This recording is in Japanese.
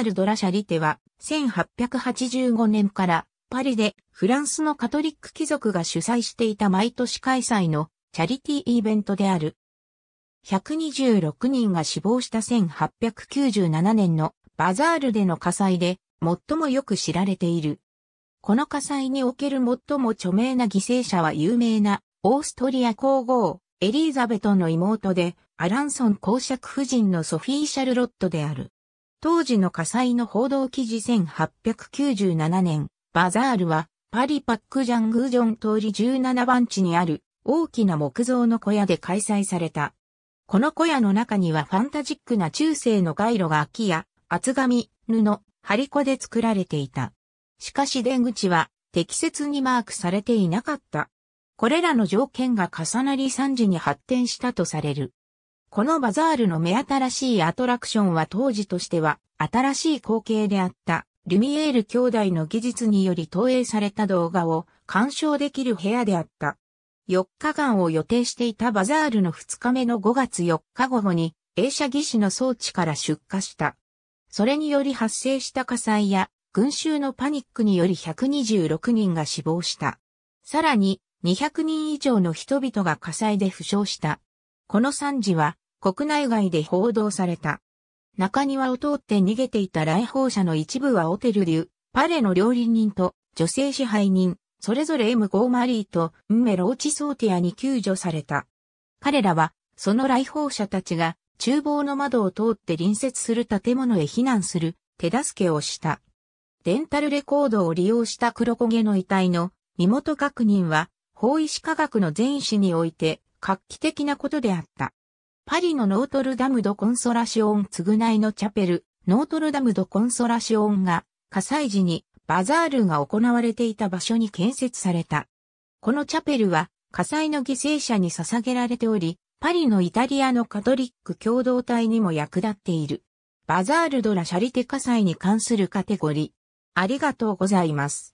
ール・ド・ラ・シャリテは、1885年からパリでフランスのカトリック貴族が主催していた毎年開催のチャリティーイベントである。126人が死亡した1897年のバザールでの火災で最もよく知られている。この火災における最も著名な犠牲者は有名なオーストリア皇后エリーザベトの妹でアランソン公爵夫人のソフィー・シャルロットである。当時の火災の報道記事1897年、バザールは、パリパックジャングージョン通り17番地にある大きな木造の小屋で開催された。この小屋の中にはファンタジックな中世の街路が木や厚紙、布、張り子で作られていた。しかし出口は適切にマークされていなかった。これらの条件が重なり3時に発展したとされる。このバザールの目新しいアトラクションは当時としては新しい光景であった。ルミエール兄弟の技術により投影された動画を鑑賞できる部屋であった。4日間を予定していたバザールの2日目の5月4日午後に映写技師の装置から出火した。それにより発生した火災や群衆のパニックにより126人が死亡した。さらに200人以上の人々が火災で負傷した。この惨事は国内外で報道された。中庭を通って逃げていた来訪者の一部はオテル流、パレの料理人と女性支配人、それぞれ M 5マリーとンメローチソーティアに救助された。彼らは、その来訪者たちが厨房の窓を通って隣接する建物へ避難する手助けをした。デンタルレコードを利用した黒焦げの遺体の身元確認は、法医師科学の前師において画期的なことであった。パリのノートルダムド・コンソラシオン償いのチャペル、ノートルダムド・コンソラシオンが火災時にバザールが行われていた場所に建設された。このチャペルは火災の犠牲者に捧げられており、パリのイタリアのカトリック共同体にも役立っている。バザールドラ・シャリテ火災に関するカテゴリー。ありがとうございます。